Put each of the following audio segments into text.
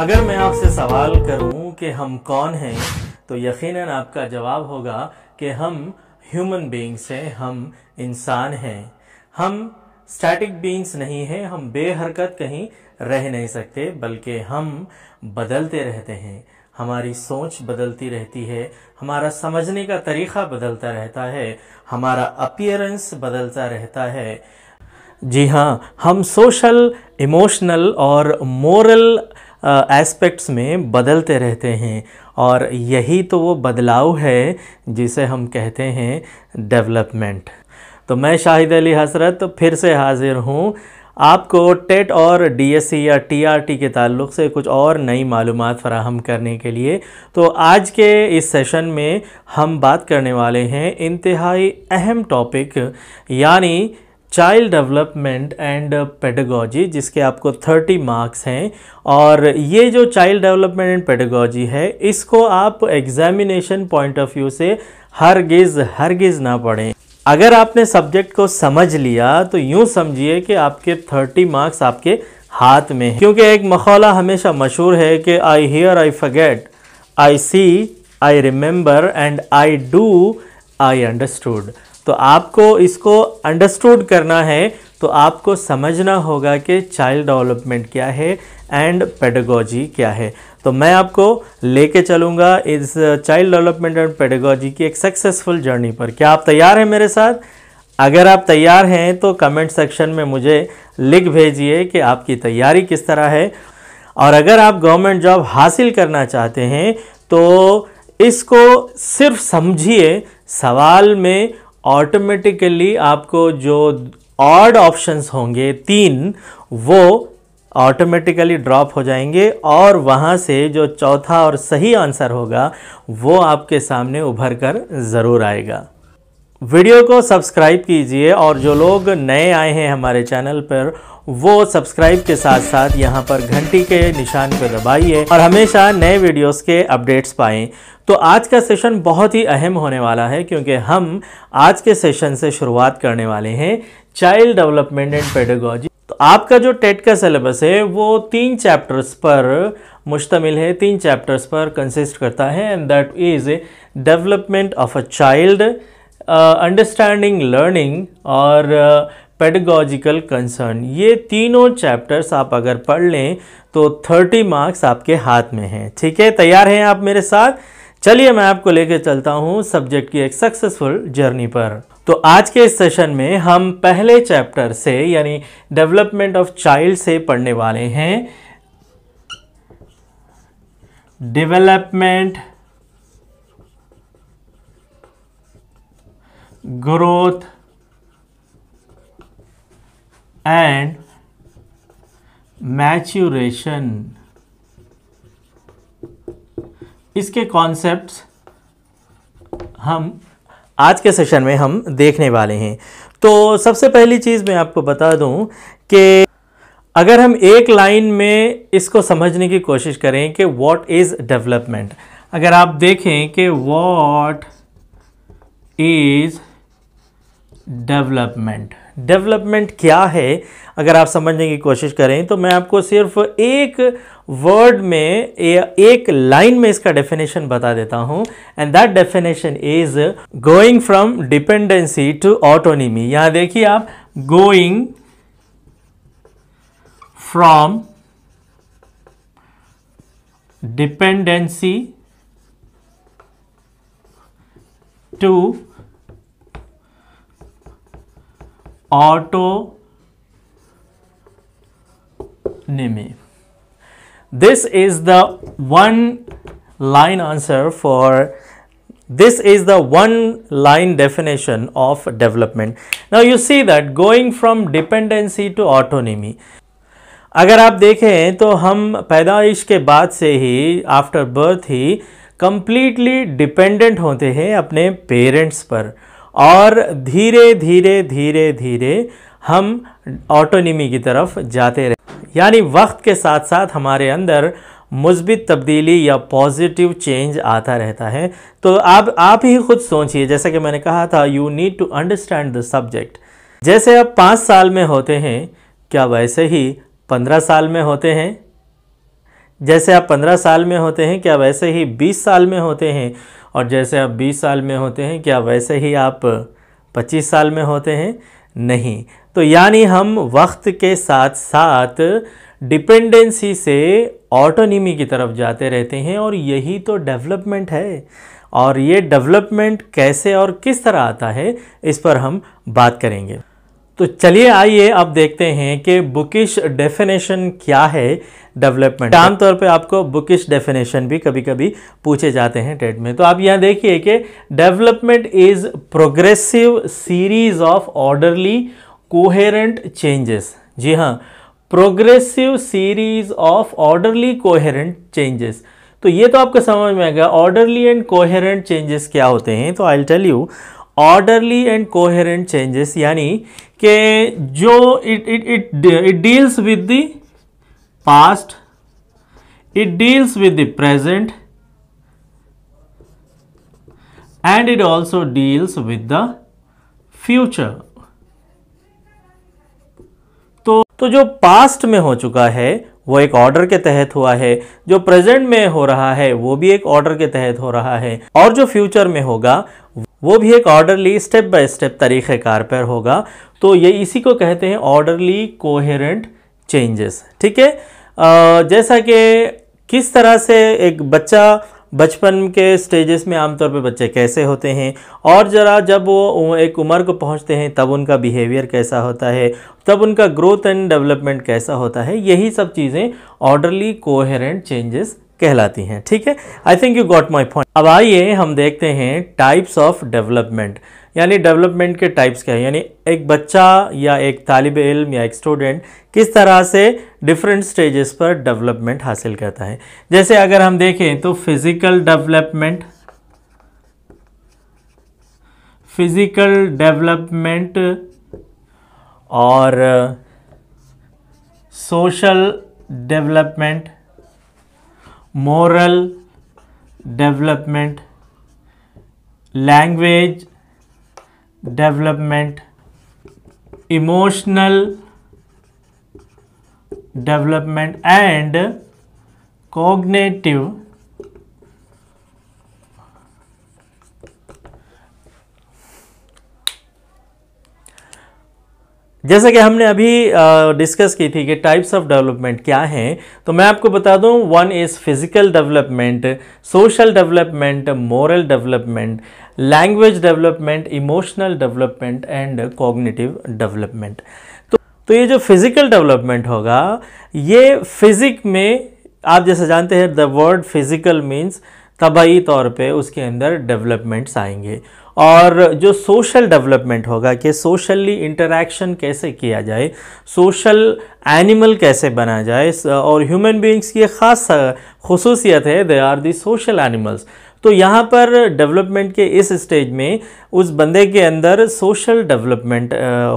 अगर मैं आपसे सवाल करूं कि हम कौन हैं तो यकीनन आपका जवाब होगा कि हम ह्यूमन बींग्स हैं हम इंसान हैं हम स्टैटिक बींग्स नहीं हैं हम बेहरकत कहीं रह नहीं सकते बल्कि हम बदलते रहते हैं हमारी सोच बदलती रहती है हमारा समझने का तरीका बदलता रहता है हमारा अपियरेंस बदलता रहता है जी हाँ हम सोशल इमोशनल और मोरल एस्पेक्ट्स में बदलते रहते हैं और यही तो वो बदलाव है जिसे हम कहते हैं डेवलपमेंट तो मैं शाहिद अली हसरत फिर से हाज़िर हूँ आपको टेट और डीएससी या टीआरटी के ताल्लुक से कुछ और नई मालूम फ़राहम करने के लिए तो आज के इस सेशन में हम बात करने वाले हैं इंतहाई अहम टॉपिक यानी चाइल्ड डेवलपमेंट एंड पेडागोजी जिसके आपको 30 मार्क्स हैं और ये जो चाइल्ड डेवलपमेंट एंड पेडागोजी है इसको आप एग्जामिनेशन पॉइंट ऑफ व्यू से हर गिज हर गिज ना पढ़ें अगर आपने सब्जेक्ट को समझ लिया तो यूँ समझिए कि आपके 30 मार्क्स आपके हाथ में हैं क्योंकि एक मखौला हमेशा मशहूर है कि I hear I forget I see I remember and I do I understood तो आपको इसको अंडरस्टूड करना है तो आपको समझना होगा कि चाइल्ड डेवलपमेंट क्या है एंड पेडागोजी क्या है तो मैं आपको लेके चलूँगा इस चाइल्ड डेवलपमेंट एंड पेडागोजी की एक सक्सेसफुल जर्नी पर क्या आप तैयार हैं मेरे साथ अगर आप तैयार हैं तो कमेंट सेक्शन में मुझे लिख भेजिए कि आपकी तैयारी किस तरह है और अगर आप गवर्नमेंट जॉब हासिल करना चाहते हैं तो इसको सिर्फ समझिए सवाल में ऑटोमेटिकली आपको जो ऑड ऑप्शंस होंगे तीन वो ऑटोमेटिकली ड्रॉप हो जाएंगे और वहाँ से जो चौथा और सही आंसर होगा वो आपके सामने उभर कर ज़रूर आएगा वीडियो को सब्सक्राइब कीजिए और जो लोग नए आए हैं हमारे चैनल पर वो सब्सक्राइब के साथ साथ यहाँ पर घंटी के निशान पर दबाइए और हमेशा नए वीडियोस के अपडेट्स पाएँ तो आज का सेशन बहुत ही अहम होने वाला है क्योंकि हम आज के सेशन से शुरुआत करने वाले हैं चाइल्ड डेवलपमेंट एंड पेडोगोजी तो आपका जो टेट का सिलेबस है वो तीन चैप्टर्स पर मुश्तमिल है तीन चैप्टर्स पर कंसिस्ट करता है and that is development of a child understanding uh, learning और पेडगोजिकल uh, कंसर्न ये तीनों चैप्टर्स आप अगर पढ़ लें तो थर्टी मार्क्स आपके हाथ में हैं ठीक है तैयार हैं आप मेरे साथ चलिए मैं आपको लेकर चलता हूँ सब्जेक्ट की एक सक्सेसफुल जर्नी पर तो आज के इस सेशन में हम पहले चैप्टर से यानी डेवलपमेंट ऑफ चाइल्ड से पढ़ने वाले हैं डेवलपमेंट growth and maturation इसके कॉन्सेप्ट्स हम आज के सेशन में हम देखने वाले हैं तो सबसे पहली चीज़ मैं आपको बता दूं कि अगर हम एक लाइन में इसको समझने की कोशिश करें कि व्हाट इज़ डेवलपमेंट अगर आप देखें कि व्हाट इज़ डेवलपमेंट डेवलपमेंट क्या है अगर आप समझने की कोशिश करें तो मैं आपको सिर्फ एक वर्ड में एक लाइन में इसका डेफिनेशन बता देता हूं and that definition is going from dependency to autonomy यहां देखिए आप going from dependency to autonomy this is the one line answer for this is the one line definition of development now you see that going from dependency to autonomy अगर आप देखें तो हम पैदाइश के बाद से ही आफ्टर बर्थ ही कंप्लीटली डिपेंडेंट होते हैं अपने पेरेंट्स पर और धीरे धीरे धीरे धीरे हम ऑटोनिमी की तरफ जाते रहे यानी वक्त के साथ साथ हमारे अंदर मुस्बित तब्दीली या पॉजिटिव चेंज आता रहता है तो आप आप ही खुद सोचिए जैसा कि मैंने कहा था you need to understand the subject जैसे आप पाँच साल में होते हैं क्या वैसे ही पंद्रह साल में होते हैं जैसे आप पंद्रह साल में होते हैं क्या वैसे ही बीस साल में होते हैं और जैसे आप 20 साल में होते हैं क्या वैसे ही आप 25 साल में होते हैं नहीं तो यानी हम वक्त के साथ साथ डिपेंडेंसी से ऑटोनीमी की तरफ जाते रहते हैं और यही तो डेवलपमेंट है और ये डेवलपमेंट कैसे और किस तरह आता है इस पर हम बात करेंगे तो चलिए आइए आप देखते हैं कि बुकिश डेफिनेशन क्या है डेवलपमेंट आमतौर पे आपको बुकिश डेफिनेशन भी कभी कभी पूछे जाते हैं टेट में तो आप यहाँ देखिए कि development is progressive series of orderly coherent changes जी हाँ progressive series of orderly coherent changes तो ये तो आपको समझ में आएगा ऑर्डरली एंड कोहेरेंट चेंजेस क्या होते हैं तो I tell you orderly and coherent changes यानी के जो it it it it deals with the past it deals with the present and it also deals with the future तो तो जो पास्ट में हो चुका है वो एक ऑर्डर के तहत हुआ है जो प्रेजेंट में हो रहा है वो भी एक ऑर्डर के तहत हो रहा है और जो फ्यूचर में होगा वो भी एक ऑर्डरली स्टेप बाय स्टेप कार पर होगा तो ये इसी को कहते हैं ऑर्डरली कोहेरेंट चेंजेस ठीक है जैसा कि किस तरह से एक बच्चा बचपन के स्टेजेस में आमतौर पर बच्चे कैसे होते हैं और ज़रा जब वो एक उम्र को पहुंचते हैं तब उनका बिहेवियर कैसा होता है तब उनका ग्रोथ एंड डेवलपमेंट कैसा होता है यही सब चीज़ें ऑर्डरली कोहेरेंट चेंजेस कहलाती हैं ठीक है I think you got my point अब आइए हम देखते हैं टाइप्स ऑफ डेवलपमेंट यानी डेवलपमेंट के टाइप्स क्या है यानी एक बच्चा या एक तालब इल्म या एक स्टूडेंट किस तरह से डिफरेंट स्टेजेस पर डेवलपमेंट हासिल करता है जैसे अगर हम देखें तो फिज़िकल डेवलपमेंट फिज़िकल डेवलपमेंट और social development moral development, language development, emotional development and cognitive जैसे कि हमने अभी डिस्कस की थी कि टाइप्स ऑफ डेवलपमेंट क्या हैं तो मैं आपको बता दूं one is physical development social development moral development language development emotional development and cognitive development तो तो ये जो फिज़िकल डेवलपमेंट होगा ये फिज़िक में आप जैसे जानते हैं द वर्ड फिज़िकल मीन्स तबाही तौर पर उसके अंदर डेवलपमेंट्स आएंगे और जो सोशल डेवलपमेंट होगा कि सोशली इंटरेक्शन कैसे किया जाए सोशल एनिमल कैसे बना जाए और ह्यूमन बीइंग्स की ख़ास खसूसियत है they are the social animals तो यहाँ पर डेवलपमेंट के इस स्टेज में उस बंदे के अंदर सोशल डेवलपमेंट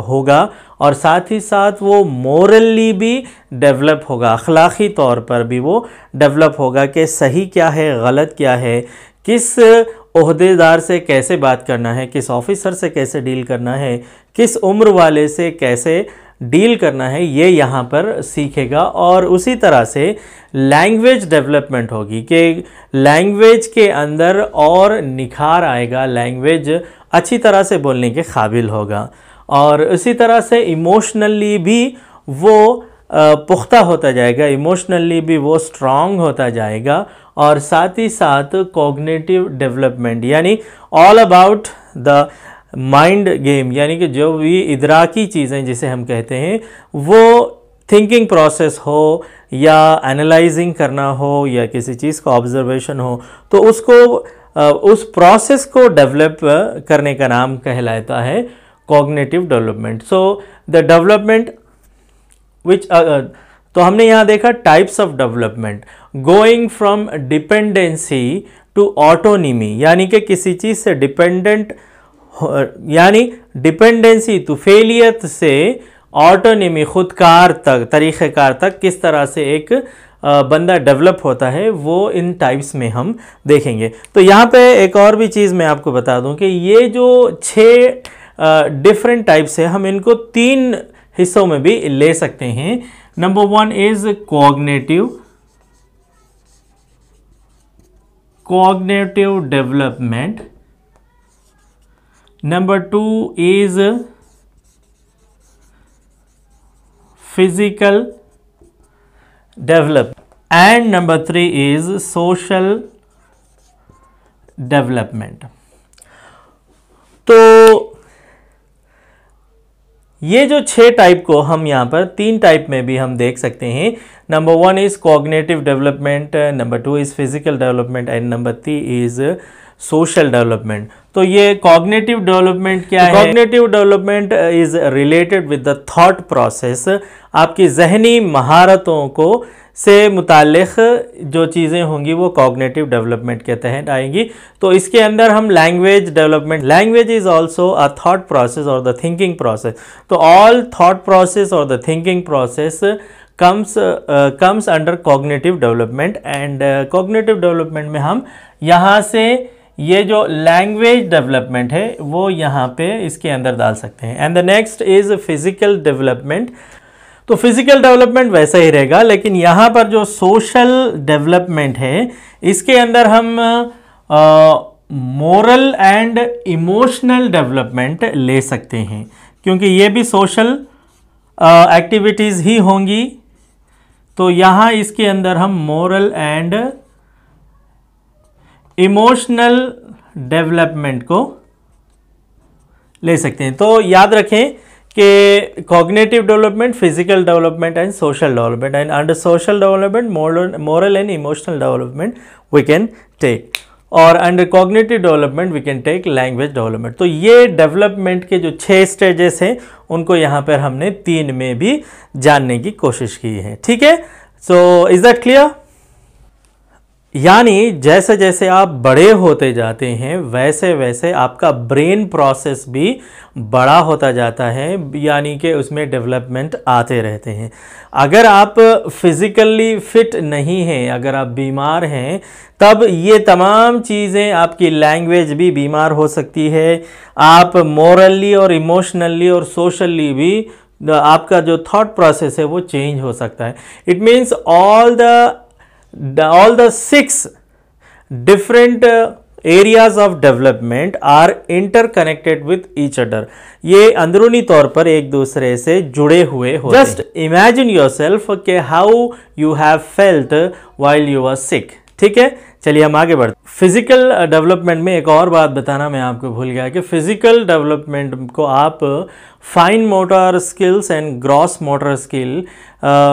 होगा और साथ ही साथ वो मोरली भी डेवलप होगा अखलाक़ी तौर पर भी वो डेवलप होगा कि सही क्या है गलत क्या है किस अहदेदार से कैसे बात करना है किस ऑफिसर से कैसे डील करना है किस उम्र वाले से कैसे डील करना है ये यहाँ पर सीखेगा और उसी तरह से लैंग्वेज डेवलपमेंट होगी कि लैंग्वेज के अंदर और निखार आएगा लैंग्वेज अच्छी तरह से बोलने के काबिल होगा और इसी तरह से इमोशनली भी वो पुख्ता होता जाएगा इमोशनली भी वो स्ट्रांग होता जाएगा और साथ ही साथ कॉग्नेटिव डेवलपमेंट यानी all about the mind game यानी कि जो भी इदराकी चीज़ें जिसे हम कहते हैं वो थिंकिंग प्रोसेस हो या एनालाइजिंग करना हो या किसी चीज़ का ऑब्जर्वेशन हो तो उसको उस प्रोसेस को डेवलप करने का नाम कहलाता है cognitive development so the development which uh, uh, तो हमने यहाँ देखा types of development going from dependency to autonomy यानी कि किसी चीज़ से डिपेंडेंट यानी डिपेंडेंसी टू फेलियत से ऑटोनिमी खुदकार तक तरीक़ेकार तक किस तरह से एक बंदा डेवलप होता है वो इन टाइप्स में हम देखेंगे तो यहाँ पे एक और भी चीज़ मैं आपको बता दूँ कि ये जो छः डिफरेंट टाइप्स है हम इनको तीन हिस्सों में भी ले सकते हैं number one is coordinative coordinative development number two is physical develop and number three is social development तो ये जो छह टाइप को हम यहाँ पर तीन टाइप में भी हम देख सकते हैं number one is cognitive development number two is physical development and number three is social development तो ये कॉग्नेटिव डेवलपमेंट क्या है cognitive development is related with the thought process आपकी जहनी महारतों को से मुतक़ जो चीज़ें होंगी वो कॉग्नेटिव डेवलपमेंट के तहत आएंगी तो इसके अंदर हम language development language is also a thought process और द थिंकिंग प्रोसेस तो ऑल थाट प्रोसेस और the thinking process comes comes under cognitive development and cognitive development में हम यहाँ से ये जो लैंग्वेज डेवलपमेंट है वो यहाँ पे इसके अंदर डाल सकते हैं and the next is physical development तो फिजिकल डेवलपमेंट वैसा ही रहेगा लेकिन यहाँ पर जो सोशल डेवलपमेंट है इसके अंदर हम मोरल एंड इमोशनल डेवलपमेंट ले सकते हैं क्योंकि ये भी सोशल एक्टिविटीज़ ही होंगी तो यहाँ इसके अंदर हम मोरल एंड इमोशनल डेवलपमेंट को ले सकते हैं तो याद रखें के cognitive development physical development and social development and under social development moral and emotional development we can take और under cognitive development we can take language development तो ये डेवलपमेंट के जो छः स्टेजेस हैं उनको यहाँ पर हमने तीन में भी जानने की कोशिश की है ठीक है सो इज़ दैट क्लियर यानी जैसे जैसे आप बड़े होते जाते हैं वैसे वैसे आपका ब्रेन प्रोसेस भी बड़ा होता जाता है यानी कि उसमें डेवलपमेंट आते रहते हैं अगर आप फिज़िकली फिट नहीं हैं अगर आप बीमार हैं तब ये तमाम चीज़ें आपकी लैंग्वेज भी बीमार हो सकती है आप मॉरली और इमोशनली और सोशली भी आपका जो थॉट प्रोसेस है वो चेंज हो सकता है it means all the all the six different uh, areas areas of development are interconnected with each ये अंदरूनी तौर पर एक दूसरे से जुड़े हुए हो जस्ट इमेजिन योर सेल्फ के how you have felt while you are sick ठीक है चलिए हम आगे बढ़ते फिज़िकल डेवलपमेंट uh, में एक और बात बताना मैं आपको भूल गया कि फिज़िकल डेवलपमेंट को आप fine motor skills and gross motor skill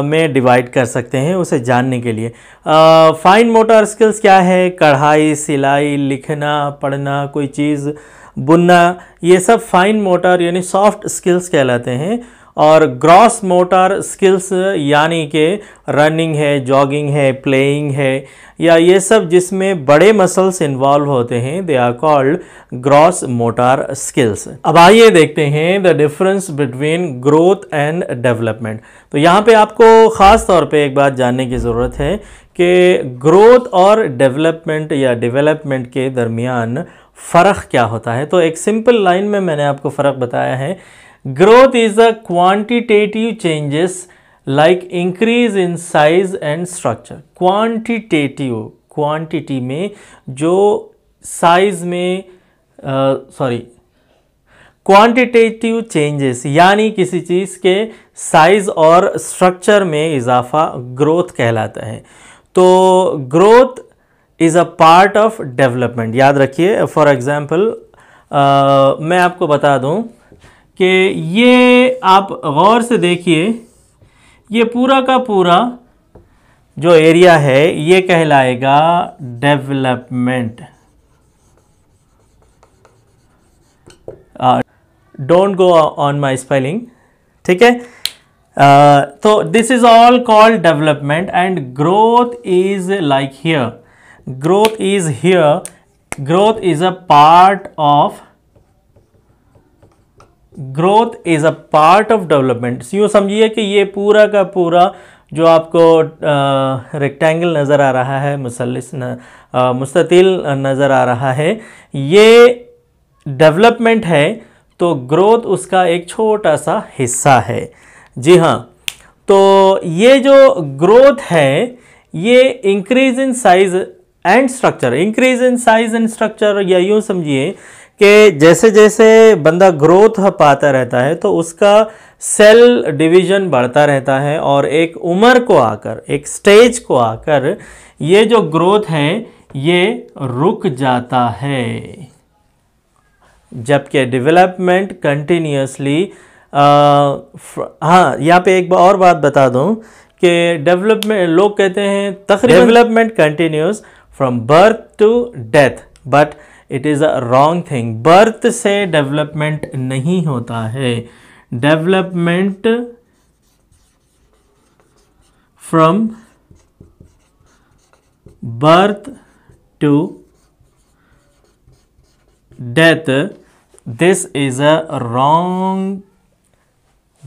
में डिवाइड कर सकते हैं उसे जानने के लिए फाइन मोटर स्किल्स क्या है कढ़ाई सिलाई लिखना पढ़ना कोई चीज़ बुनना ये सब फाइन मोटर यानी सॉफ्ट स्किल्स कहलाते हैं और ग्रॉस मोटर स्किल्स यानी कि रनिंग है जॉगिंग है प्लेइंग है या ये सब जिसमें बड़े मसल्स इन्वॉल्व होते हैं they are called gross motor skills अब आइए देखते हैं the difference between growth and development तो यहाँ पे आपको ख़ास तौर पे एक बात जानने की ज़रूरत है कि ग्रोथ और डेवलपमेंट या डेवलपमेंट के दरमियान फ़र्क क्या होता है तो एक सिंपल लाइन में मैंने आपको फ़र्क बताया है Growth is a quantitative changes like increase in size and structure. Quantitative quantity में जो size में सॉरी क्वांटिटेटिव चेंजेस यानी किसी चीज़ के साइज और स्ट्रक्चर में इजाफा ग्रोथ कहलाता है तो growth is a part of development याद रखिए फॉर एग्ज़ाम्पल मैं आपको बता दूं कि ये आप गौर से देखिए ये पूरा का पूरा जो एरिया है ये कहलाएगा development don't go on my spelling ठीक है तो this is all called development and growth is like here growth is here growth is a part of growth is a part of development you समझिए कि ये पूरा का पूरा जो आपको रेक्टेंगल नज़र आ रहा है मुसलस मुस्तिल नज़र आ रहा है ये डेवलपमेंट है तो ग्रोथ उसका एक छोटा सा हिस्सा है जी हाँ तो ये जो ग्रोथ है ये increase in size and structure increase in size and structure या यूँ समझिए कि जैसे जैसे बंदा ग्रोथ पाता रहता है तो उसका सेल डिवीजन बढ़ता रहता है और एक उम्र को आकर एक स्टेज को आकर ये जो ग्रोथ है ये रुक जाता है जबकि डेवलपमेंट कंटिन्यूसली हाँ यहाँ पे एक और बात बता दूँ कि डेवलपमेंट लोग कहते हैं तकरीबन development continuous from birth to death but it is a wrong thing birth से डेवलपमेंट नहीं होता है development from birth to death this is a wrong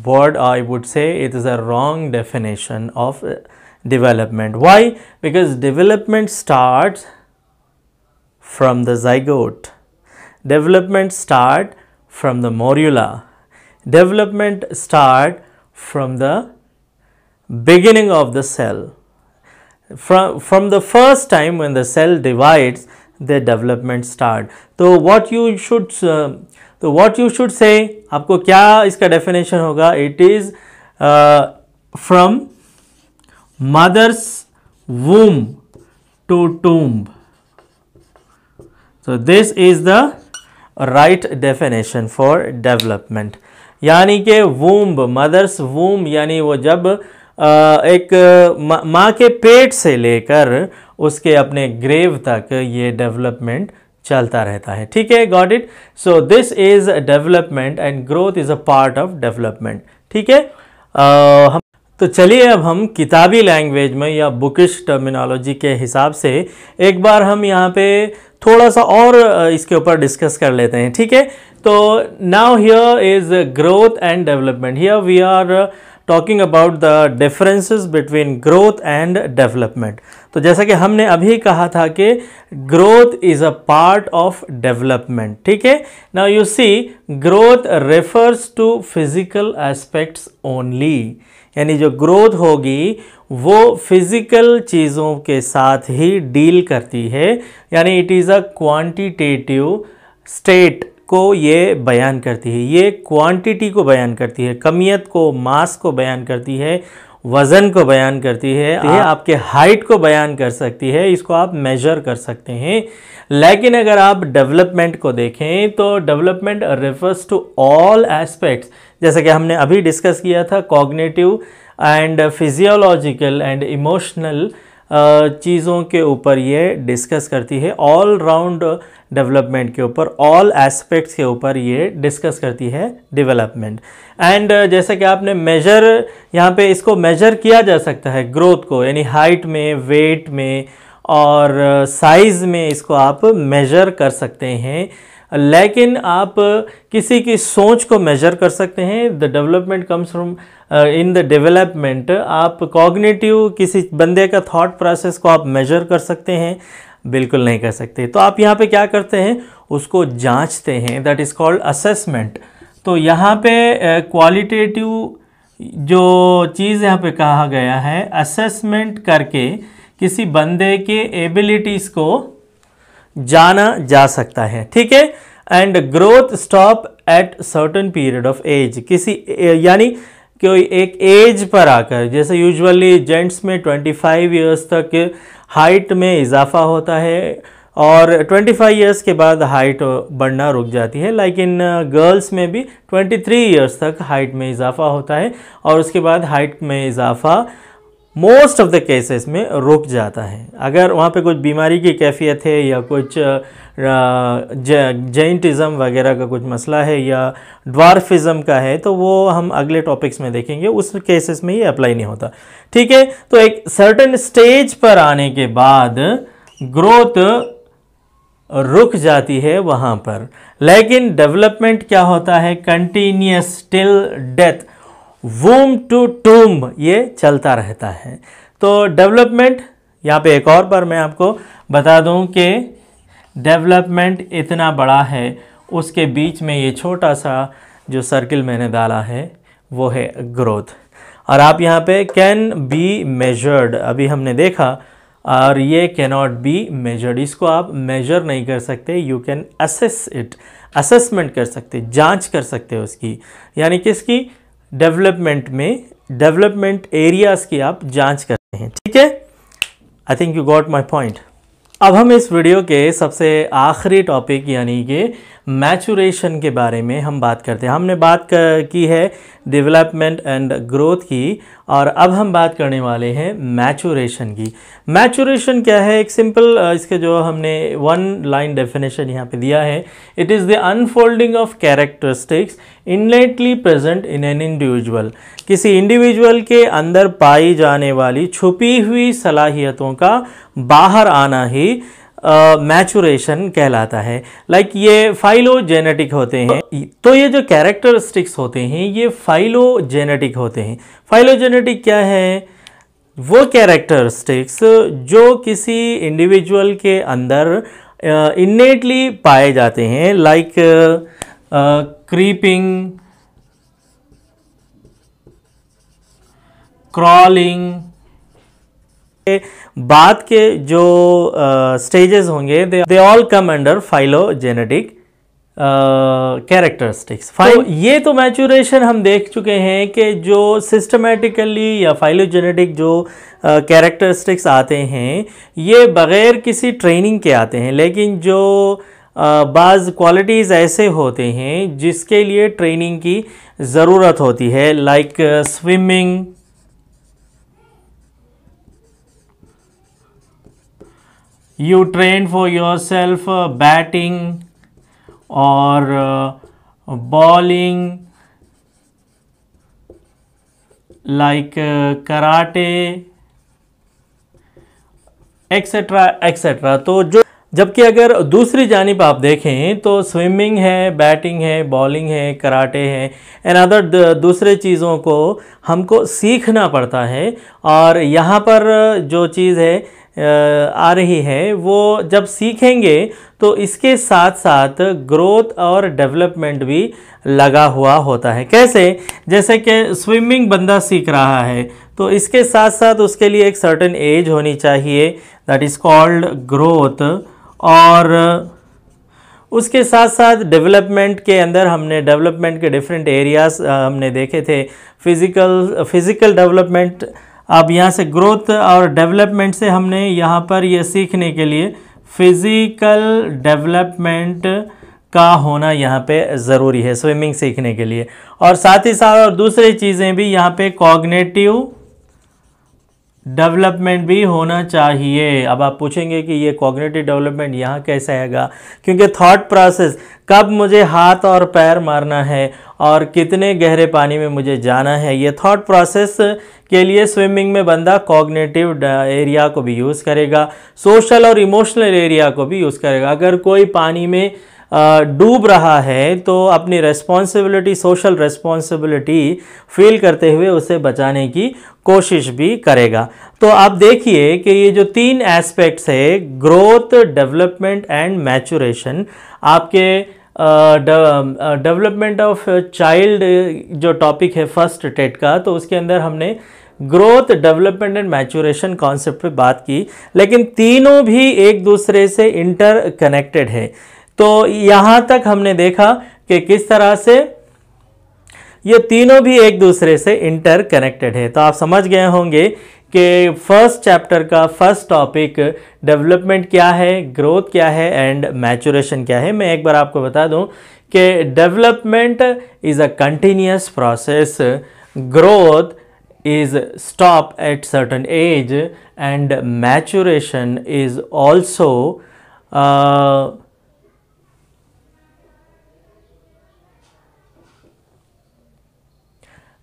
word I would say it is a wrong definition of development why because development start from the zygote. Development start from the morula. Development start from the beginning of the cell. From, from the first time when the cell divides, the development start. So what you should uh, तो what you should say आपको क्या इसका definition होगा It is is from mother's womb to so this is the right definition for development यानी कि womb mother's वूम यानी वो जब एक माँ के पेट से लेकर उसके अपने ग्रेव तक ये डेवलपमेंट चलता रहता है ठीक है got it so this is development and growth is a part of development ठीक है हम तो चलिए अब हम किताबी लैंग्वेज में या बुकिश टर्मिनोलॉजी के हिसाब से एक बार हम यहाँ पे थोड़ा सा और इसके ऊपर डिस्कस कर लेते हैं ठीक है तो now here is growth and development here we are talking about the differences between growth and development तो जैसा कि हमने अभी कहा था कि growth is a part of development ठीक है now you see growth refers to physical aspects only यानी जो ग्रोथ होगी वो फिज़िकल चीज़ों के साथ ही डील करती है यानी it is a quantitative state को ये बयान करती है ये क्वांटिटी को बयान करती है कमियत को मास को बयान करती है वज़न को बयान करती है आप, हाँ। आपके हाइट को बयान कर सकती है इसको आप मेजर कर सकते हैं लेकिन अगर आप डेवलपमेंट को देखें तो development refers to all aspects जैसे कि हमने अभी डिस्कस किया था cognitive and physiological and emotional चीज़ों के ऊपर ये डिस्कस करती है ऑल राउंड डेवलपमेंट के ऊपर ऑल एस्पेक्ट्स के ऊपर ये डिस्कस करती है डेवलपमेंट एंड जैसा कि आपने मेजर यहाँ पे इसको मेजर किया जा सकता है ग्रोथ को यानी हाइट में वेट में और साइज़ में इसको आप मेज़र कर सकते हैं लेकिन आप किसी की सोच को मेजर कर सकते हैं the development comes from in the development आप कॉग्निटिव किसी बंदे का थॉट प्रोसेस को आप मेजर कर सकते हैं बिल्कुल नहीं कर सकते तो आप यहाँ पे क्या करते हैं उसको जांचते हैं दैट इज़ कॉल्ड असेसमेंट तो यहाँ पे क्वालिटेटिव uh, जो चीज़ यहाँ पे कहा गया है असेसमेंट करके किसी बंदे के एबिलिटीज़ को जाना जा सकता है ठीक है and growth stop at certain period of age किसी यानी कोई एक एज पर आकर जैसे यूजुअली जेंट्स में 25 ईयर्स तक हाइट में इजाफा होता है और 25 ईयर्स के बाद हाइट बढ़ना रुक जाती है लाइक इन गर्ल्स में भी 23 ईयर्स तक हाइट में इजाफा होता है और उसके बाद हाइट में इजाफा मोस्ट ऑफ द केसेस में रुक जाता है अगर वहाँ पे कुछ बीमारी की कैफियत है या कुछ जेंटिज़म वगैरह का कुछ मसला है या ड्वार्फिज़म का है तो वो हम अगले टॉपिक्स में देखेंगे उस केसेस में ये अप्लाई नहीं होता ठीक है तो एक सर्टेन स्टेज पर आने के बाद ग्रोथ रुक जाती है वहाँ पर लेकिन डेवलपमेंट क्या होता है continuous till death womb to tomb ये चलता रहता है तो डेवलपमेंट यहाँ पे एक और पर मैं आपको बता दूँ कि डेवलपमेंट इतना बड़ा है उसके बीच में ये छोटा सा जो सर्किल मैंने डाला है वो है ग्रोथ और आप यहाँ पे कैन बी मेजर्ड अभी हमने देखा और ये कैनॉट बी मेजर्ड इसको आप मेजर नहीं कर सकते you can assess it assessment कर सकते जांच कर सकते उसकी यानी किसकी डेवलपमेंट में डेवलपमेंट एरियाज की आप जांच करते हैं ठीक है I think you got my point अब हम इस वीडियो के सबसे आखिरी टॉपिक यानी कि मैचुरेशन के बारे में हम बात करते हैं हमने बात कर, की है डेवलपमेंट एंड ग्रोथ की और अब हम बात करने वाले हैं मैचुरेशन की मैचुरेशन क्या है एक सिंपल इसके जो हमने वन लाइन डेफिनेशन यहाँ पे दिया है it is the unfolding of characteristics innately present in an individual किसी इंडिविजुअल के अंदर पाई जाने वाली छुपी हुई सलाहियतों का बाहर आना ही मैचुरेशन uh, कहलाता है लाइक like ये फाइलोजेनेटिक होते हैं तो ये जो कैरेक्टरिस्टिक्स होते हैं ये फाइलोजेनेटिक होते हैं फाइलोजेनेटिक क्या है वो कैरेक्टरिस्टिक्स जो किसी इंडिविजुअल के अंदर इन्नेटली uh, पाए जाते हैं लाइक क्रीपिंग क्रॉलिंग बाद के जो स्टेजेस uh, होंगे they all come under phylogenetic characteristics तो ये तो मैचुरेशन हम देख चुके हैं कि जो सिस्टमेटिकली या फाइलोजेनेटिक जो कैरेक्टरिस्टिक्स uh, आते हैं ये बग़ैर किसी ट्रेनिंग के आते हैं लेकिन जो बाज़ क्वालिटीज़ ऐसे होते हैं जिसके लिए ट्रेनिंग की ज़रूरत होती है like swimming you train for yourself uh, batting or uh, bowling like uh, karate etcetera etcetera तो जो जबकि अगर दूसरी जानब आप देखें तो स्विमिंग है बैटिंग है बॉलिंग है कराटे है एंड अदर दूसरे चीज़ों को हमको सीखना पड़ता है और यहाँ पर जो चीज़ है आ रही है वो जब सीखेंगे तो इसके साथ साथ ग्रोथ और डेवलपमेंट भी लगा हुआ होता है कैसे जैसे कि स्विमिंग बंदा सीख रहा है तो इसके साथ साथ उसके लिए एक सर्टेन एज होनी चाहिए दैट इज़ कॉल्ड ग्रोथ और उसके साथ साथ डेवलपमेंट के अंदर हमने डेवलपमेंट के डिफरेंट एरियाज हमने देखे थे फिज़िकल फिज़िकल डेवलपमेंट अब यहाँ से ग्रोथ और डेवलपमेंट से हमने यहाँ पर यह सीखने के लिए फिज़िकल डेवलपमेंट का होना यहाँ पे ज़रूरी है स्विमिंग सीखने के लिए और साथ ही साथ और दूसरी चीज़ें भी यहाँ पे कॉग्नेटिव डेवलपमेंट भी होना चाहिए अब आप पूछेंगे कि ये कॉग्नेटिव डेवलपमेंट यहाँ कैसे आएगा क्योंकि थॉट प्रोसेस कब मुझे हाथ और पैर मारना है और कितने गहरे पानी में मुझे जाना है ये थॉट प्रोसेस के लिए स्विमिंग में बंदा कॉग्नेटिव एरिया को भी यूज़ करेगा सोशल और इमोशनल एरिया को भी यूज़ करेगा अगर कोई पानी में डूब रहा है तो अपनी रेस्पॉन्सिबिलिटी सोशल रेस्पॉन्सिबिलिटी फील करते हुए उसे बचाने की कोशिश भी करेगा तो आप देखिए कि ये जो तीन एस्पेक्ट्स है ग्रोथ डेवलपमेंट एंड मैचुरेशन आपके डेवलपमेंट ऑफ चाइल्ड जो टॉपिक है फर्स्ट टेट का तो उसके अंदर हमने growth development and maturation concept पे बात की लेकिन तीनों भी एक दूसरे से इंटर कनेक्टेड है तो यहाँ तक हमने देखा कि किस तरह से ये तीनों भी एक दूसरे से इंटर कनेक्टेड है तो आप समझ गए होंगे कि फर्स्ट चैप्टर का फर्स्ट टॉपिक डेवलपमेंट क्या है ग्रोथ क्या है एंड मैचुरेशन क्या है मैं एक बार आपको बता दूं कि development is a continuous process growth is stop at certain age and maturation is also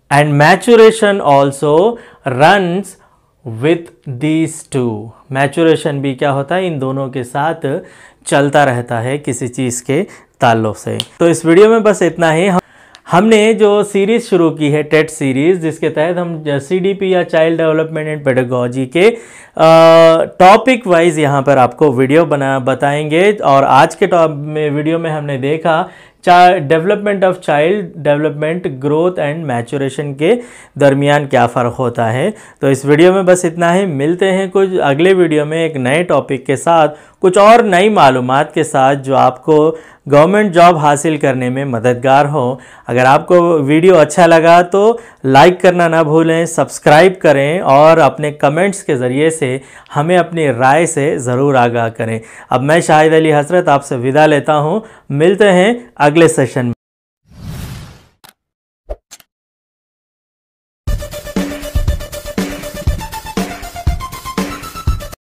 and maturation also runs with these two maturation भी क्या होता है इन दोनों के साथ चलता रहता है किसी चीज़ के ताल्लुक से तो इस वीडियो में बस इतना ही हमने जो सीरीज़ शुरू की है टेट सीरीज़ जिसके तहत हम पी या चाइल्ड डेवलपमेंट एंड पेडागोजी के टॉपिक वाइज यहाँ पर आपको वीडियो बना बताएंगे और आज के टॉप में वीडियो में हमने देखा development of child development growth and maturation के दरमियान क्या फ़र्क होता है तो इस वीडियो में बस इतना ही है। मिलते हैं कुछ अगले वीडियो में एक नए टॉपिक के साथ कुछ और नई मालूम के साथ जो आपको गवर्नमेंट जॉब हासिल करने में मददगार हो अगर आपको वीडियो अच्छा लगा तो लाइक करना ना भूलें सब्सक्राइब करें और अपने कमेंट्स के ज़रिए से हमें अपनी राय से ज़रूर आगाह करें अब मैं शाहिद अली हसरत आपसे विदा लेता हूँ मिलते हैं अगले सेशन